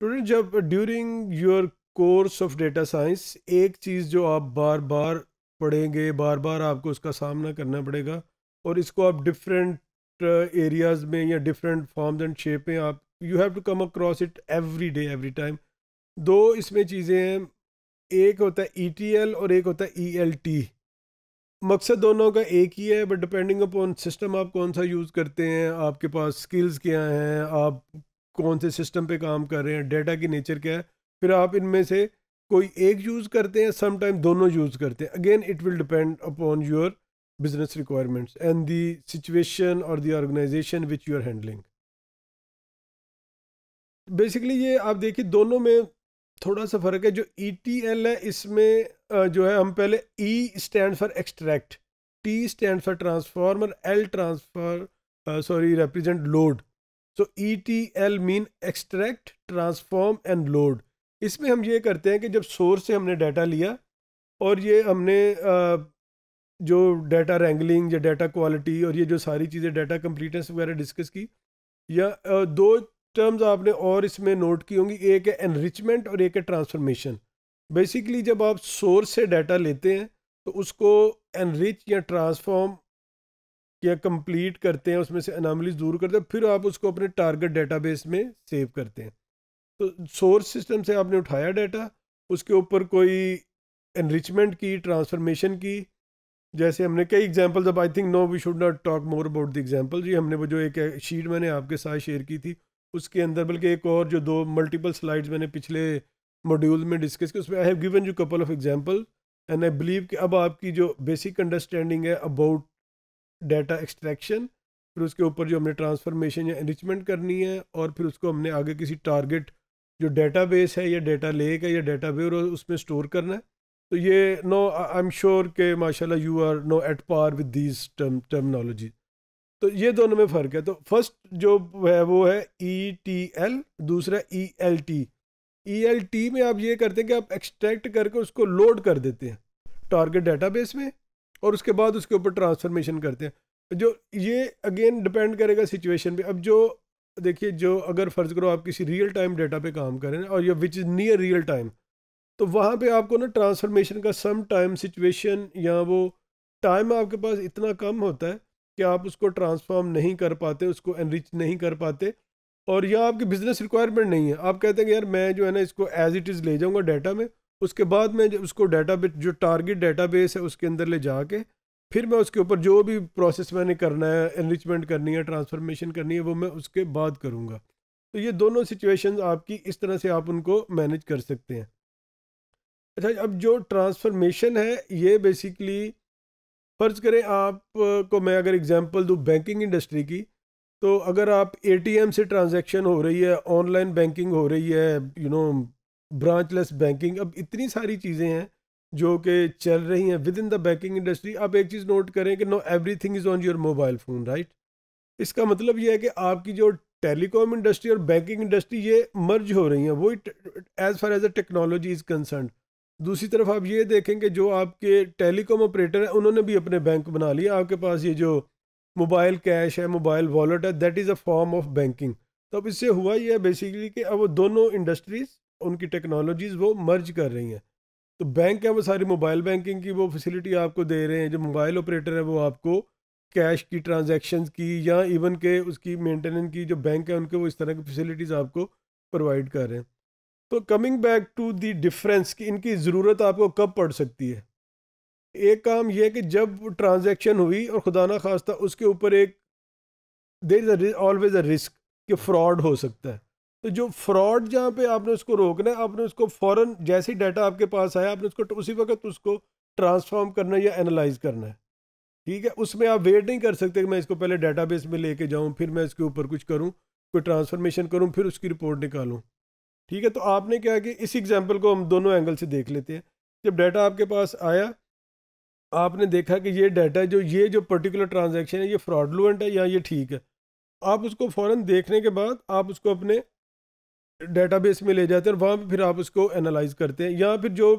student जब during your course of data science एक चीज़ जो आप बार बार पढ़ेंगे बार बार आपको उसका सामना करना पड़ेगा और इसको आप डिफरेंट एरियाज uh, में या डिफरेंट फॉर्म्स एंड शेप में आप you have to come across it every day every time दो इसमें चीज़ें हैं एक होता है ई e और एक होता है ई e मकसद दोनों का एक ही है बट डिपेंडिंग अपॉन सिस्टम आप कौन सा यूज़ करते हैं आपके पास स्किल्स क्या हैं आप कौन से सिस्टम पे काम कर रहे हैं डेटा की नेचर क्या है फिर आप इनमें से कोई एक यूज़ करते हैं समटाइम दोनों यूज़ करते हैं again it will depend upon your business requirements and the situation और the organisation which you are handling basically ये आप देखिए दोनों में थोड़ा सा फ़र्क है जो ई टी एल है इसमें जो है हम पहले E stand for extract T stand for transformer L transform sorry represent load so E T L mean extract transform and load इसमें हम ये करते हैं कि जब सोर्स से हमने डाटा लिया और ये हमने जो डाटा रैंगलिंग या डाटा क्वालिटी और ये जो सारी चीज़ें डाटा कंप्लीटनेस वगैरह डिस्कस की या दो टर्म्स आपने और इसमें नोट की होंगी एक है एनरिचमेंट और एक है ट्रांसफॉर्मेशन बेसिकली जब आप सोर्स से डाटा लेते हैं तो उसको एनरिच या ट्रांसफॉर्म क्या कंप्लीट करते हैं उसमें से अनामलीज दूर करते हैं फिर आप उसको अपने टारगेट डेटाबेस में सेव करते हैं तो सोर्स सिस्टम से आपने उठाया डाटा उसके ऊपर कोई एनरिचमेंट की ट्रांसफॉर्मेशन की जैसे हमने कई एग्जांपल्स अब I think no we should not talk more about the example जी हमने वो जो एक शीट मैंने आपके साथ शेयर की थी उसके अंदर बल्कि एक और जो दो मल्टीपल स्लाइड्स मैंने पिछले मॉड्यूल में डिस्कस की उसमें I have given you couple of example and I believe कि अब आपकी जो बेसिक अंडरस्टैंडिंग है अबाउट डाटा एक्सट्रैक्शन फिर उसके ऊपर जो हमने ट्रांसफॉर्मेशन या एनरिचमेंट करनी है और फिर उसको हमने आगे किसी टारगेट जो डाटा बेस है या डाटा लेक है या डाटा बेर उसमें स्टोर करना है तो ये नो आई एम श्योर के माशाल्लाह you are no at par with these term terminology तो ये दोनों में फ़र्क है तो फर्स्ट जो है वो है ई टी एल दूसरा E L T E L T में आप ये करते हैं कि आप एक्सट्रैक्ट करके उसको लोड कर देते हैं टारगेट डाटा बेस में और उसके बाद उसके ऊपर ट्रांसफॉर्मेशन करते हैं जो ये अगेन डिपेंड करेगा सिचुएशन पे अब जो देखिए जो अगर फ़र्ज़ करो आप किसी रियल टाइम डेटा पे काम करें और या which is near real time तो वहाँ पे आपको ना ट्रांसफॉर्मेशन का सम टाइम सिचुएशन या वो टाइम आपके पास इतना कम होता है कि आप उसको ट्रांसफॉर्म नहीं कर पाते उसको एनरिच नहीं कर पाते और या आपकी बिज़नेस रिक्वायरमेंट नहीं है आप कहते हैं कि यार मैं जो है ना इसको एज इट इज़ ले जाऊँगा डाटा में उसके बाद में जब उसको डाटा जो टारगेट डेटाबेस है उसके अंदर ले जाके फिर मैं उसके ऊपर जो भी प्रोसेस मैंने करना है एनरिचमेंट करनी है ट्रांसफॉर्मेशन करनी है वो मैं उसके बाद करूँगा तो ये दोनों सिचुएशन आपकी इस तरह से आप उनको मैनेज कर सकते हैं अच्छा अब जो ट्रांसफॉर्मेशन है ये बेसिकली फ़र्ज़ करें आप को मैं अगर एग्जांपल दूँ बैंकिंग इंडस्ट्री की तो अगर आप एटीएम से ट्रांजैक्शन हो रही है ऑनलाइन बैंकिंग हो रही है you you know know, branchless banking अब इतनी सारी चीज़ें हैं जो कि चल रही हैं with in the banking industry आप एक चीज़ नोट करें कि no everything is on your mobile phone right इसका मतलब यह है कि आपकी जो टेलीकॉम इंडस्ट्री और बैंकिंग इंडस्ट्री ये मर्ज हो रही हैं वो as far as a technology is concern दूसरी तरफ आप ये देखें कि जो आपके टेलीकॉम ऑपरेटर हैं उन्होंने भी अपने बैंक बना लिए आपके पास ये जो मोबाइल कैश है मोबाइल वॉलेट है that is a form of banking तो अब इससे हुआ यह बेसिकली कि अब वो दोनों इंडस्ट्रीज़ उनकी टेक्नोलॉजीज़ वो मर्ज कर रही हैं तो बैंक है वो सारी मोबाइल बैंकिंग की वो फैसिलिटी आपको दे रहे हैं जो मोबाइल ऑपरेटर है वो आपको कैश की ट्रांजेक्शन की या इवन के उसकी मेंटेनेंस की जो बैंक है उनके वो इस तरह की फैसिलिटीज़ आपको प्रोवाइड कर रहे हैं तो coming back to the difference कि इनकी ज़रूरत आपको कब पड़ सकती है एक काम यह कि जब ट्रांजेक्शन हुई और खुदा ना खास्ता उसके ऊपर एक there is always a risk कि फ्रॉड हो सकता है तो जो फ्रॉड जहाँ पे आपने उसको रोकना है आपने उसको फ़ौरन जैसे ही डाटा आपके पास आया आपने उसको उसी वक्त उसको ट्रांसफॉर्म करना या एनालाइज करना है ठीक है उसमें आप वेट नहीं कर सकते कि मैं इसको पहले डाटाबेस में लेके जाऊँ फिर मैं इसके ऊपर कुछ करूँ कोई ट्रांसफॉर्मेशन करूँ फिर उसकी रिपोर्ट निकालूँ ठीक है तो आपने क्या कि इस एग्जाम्पल को हम दोनों एंगल से देख लेते हैं जब डाटा आपके पास आया आपने देखा कि ये डाटा जो ये जो पर्टिकुलर ट्रांजेक्शन है ये फ्रॉडलुएंट है या ये ठीक है आप उसको फ़ौरन देखने के बाद आप उसको अपने डेटाबेस में ले जाते हैं वहाँ पर फिर आप उसको एनालाइज करते हैं या फिर जो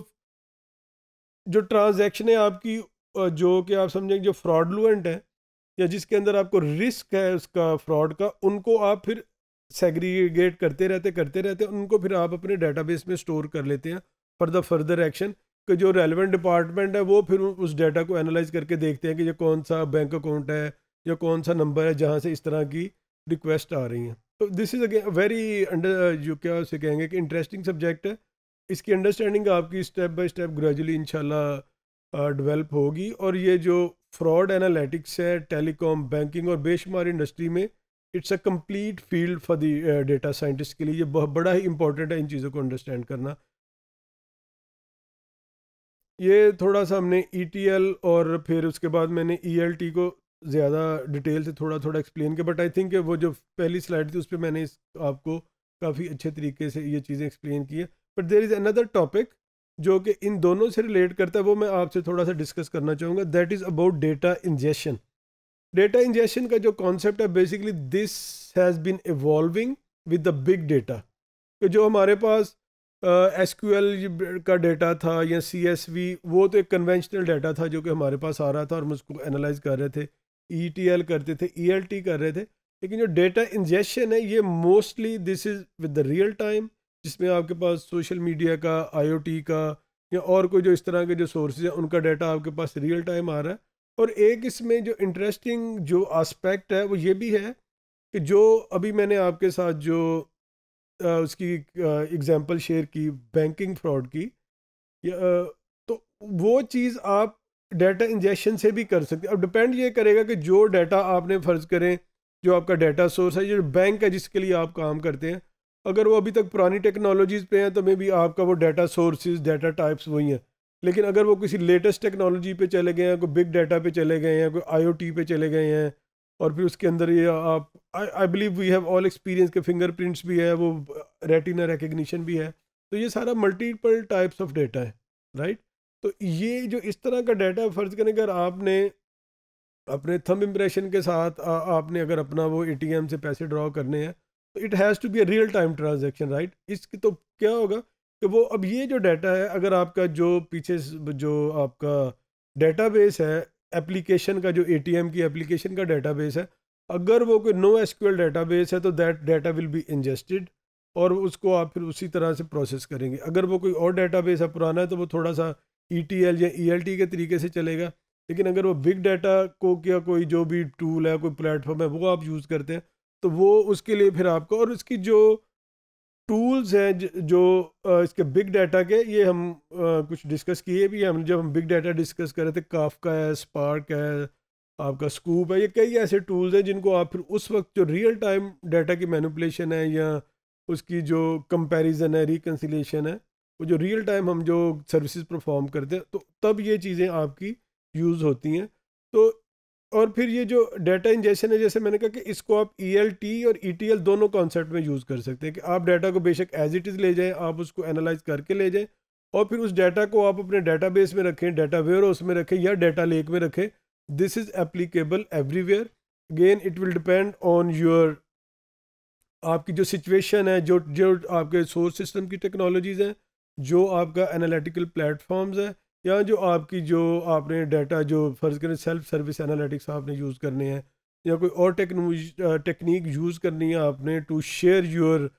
जो ट्रांजेक्शन है आपकी जो कि आप समझेंगे जो फ्रॉडलुएंट है या जिसके अंदर आपको रिस्क है उसका फ्रॉड का उनको आप फिर सेग्रीगेट करते रहते करते रहते उनको फिर आप अपने डेटाबेस में स्टोर कर लेते हैं फॉर द फर्दर एक्शन कि जो रेलिवेंट डिपार्टमेंट है वो फिर उस डेटा को एनालाइज करके देखते हैं कि ये कौन सा बैंक अकाउंट है या कौन सा नंबर है जहाँ से इस तरह की रिक्वेस्ट आ रही हैं तो this is again very under जो क्या उसे कहेंगे कि इंटरेस्टिंग सब्जेक्ट है इसकी अंडरस्टैंडिंग आपकी स्टेप बाय स्टेप ग्रेजुअली इंशाल्लाह डेवलप uh, होगी और ये जो फ्रॉड एनालिटिक्स है टेलीकॉम बैंकिंग और बेशुमार इंडस्ट्री में it's a complete field for the data scientist के लिए ये बहुत बड़ा ही इंपॉर्टेंट है इन चीज़ों को अंडरस्टैंड करना ये थोड़ा सा हमने ई e और फिर उसके बाद मैंने ई e को ज़्यादा डिटेल से थोड़ा थोड़ा एक्सप्लेन किया बट आई थिंक वो जो पहली स्लाइड थी उस पर मैंने इस आपको काफ़ी अच्छे तरीके से ये चीज़ें एक्सप्लेन की है but there is another topic जो कि इन दोनों से रिलेट करता है वो मैं आपसे थोड़ा सा डिस्कस करना चाहूँगा that is about data ingestion data ingestion का जो कॉन्सेप्ट है basically this has been evolving with the big data कि तो जो हमारे पास एस क्यू एल का डेटा था या सी एस वी वो तो एक कन्वेंशनल डेटा था जो कि हमारे पास आ रहा था और हम उसको एनालाइज कर रहे थे ई e करते थे ई e कर रहे थे लेकिन जो डेटा इंजेक्शन है ये mostly this is with the real time जिसमें आपके पास सोशल मीडिया का आईओटी का या और कोई जो इस तरह के जो सोर्सेज हैं उनका डाटा आपके पास रियल टाइम आ रहा है और एक इसमें जो इंटरेस्टिंग जो आस्पेक्ट है वो ये भी है कि जो अभी मैंने आपके साथ जो आ, उसकी एग्जांपल शेयर की बैंकिंग फ्रॉड की या, तो वो चीज़ आप डाटा इंजेक्शन से भी कर सकते अब डिपेंड ये करेगा कि जो डाटा आपने फ़र्ज़ करें जो आपका डाटा सोर्स है जो बैंक है जिसके लिए आप काम करते हैं अगर वो अभी तक पुरानी टेक्नोलॉजीज़ पे हैं तो मे भी आपका वो डाटा सोर्सेज डाटा टाइप्स वही हैं लेकिन अगर वो किसी लेटेस्ट टेक्नोलॉजी पे चले गए हैं कोई बिग डाटा पे चले गए हैं कोई आईओटी पे चले गए हैं और फिर उसके अंदर ये आप I believe we have all experience के फिंगरप्रिंट्स भी है वो रेटिना रिकग्निशन भी है तो ये सारा मल्टीपल टाइप्स ऑफ डेटा है राइट तो ये जो इस तरह का डाटा फ़र्ज करें अगर आपने अपने थम इम्प्रेशन के साथ आ, आपने अगर अपना वो एटीएम से पैसे ड्रॉ करने हैं तो it has to be a real time transaction right इसकी तो क्या होगा कि वो अब ये जो डाटा है अगर आपका जो पीछे जो आपका डेटाबेस है एप्लीकेशन का जो एटीएम की एप्लीकेशन का डेटाबेस है अगर वो कोई नो एस डेटाबेस है तो that data will be ingested और उसको आप फिर उसी तरह से प्रोसेस करेंगे अगर वो कोई और डाटा है पुराना है तो वो थोड़ा सा ई e या ई e के तरीके से चलेगा लेकिन अगर वो बिग डाटा को क्या कोई जो भी टूल है कोई प्लेटफॉर्म है वो आप यूज़ करते हैं तो वो उसके लिए फिर आपको और इसकी जो टूल्स हैं जो इसके बिग डाटा के ये हम कुछ डिस्कस किए भी हम जब हम बिग डाटा डिस्कस कर रहे थे काफ का है स्पार्क है आपका स्कूप है ये कई ऐसे टूल्स हैं जिनको आप फिर उस वक्त जो रियल टाइम डाटा की मैनुपलेशन है या उसकी जो कंपैरिजन है रिकन्सिलेशन है वो जो रियल टाइम हम जो सर्विसेज परफॉर्म करते हैं तो तब ये चीज़ें आपकी यूज़ होती हैं तो और फिर ये जो डाटा इंजेक्शन है जैसे मैंने कहा कि इसको आप ई e और ई e दोनों कॉन्सेप्ट में यूज़ कर सकते हैं कि आप डाटा को बेशक एज इट इज़ ले जाएँ आप उसको एनालाइज करके ले जाएँ और फिर उस डाटा को आप अपने बेस में रखें डाटा वेयर हाउस में रखें या डाटा लेक में रखें this is applicable everywhere again it will depend on your आपकी जो सिचुएशन है जो जो आपके सोर्स सिस्टम की टेक्नोलॉजीज़ हैं जो आपका एनालिटिकल प्लेटफॉर्म्स है या जो आपकी जो आपने डाटा जो फ़र्ज़ करें सेल्फ सर्विस एनालिटिक्स आपने यूज़ करने हैं या कोई और टेक्निक यूज़ करनी है आपने टू शेयर योर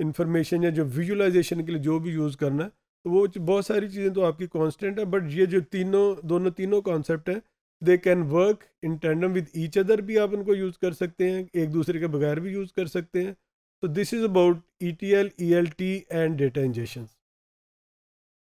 इन्फॉर्मेशन या जो विजुलाइजेशन के लिए जो भी यूज़ करना है तो वो बहुत सारी चीज़ें तो आपकी कॉन्स्टेंट है बट ये जो तीनों दोनों तीनों कॉन्सेप्ट हैं they can work in tandem with each other भी आप उनको यूज़ कर सकते हैं एक दूसरे के बगैर भी यूज़ कर सकते हैं तो this is about E T L E L T and data ingestion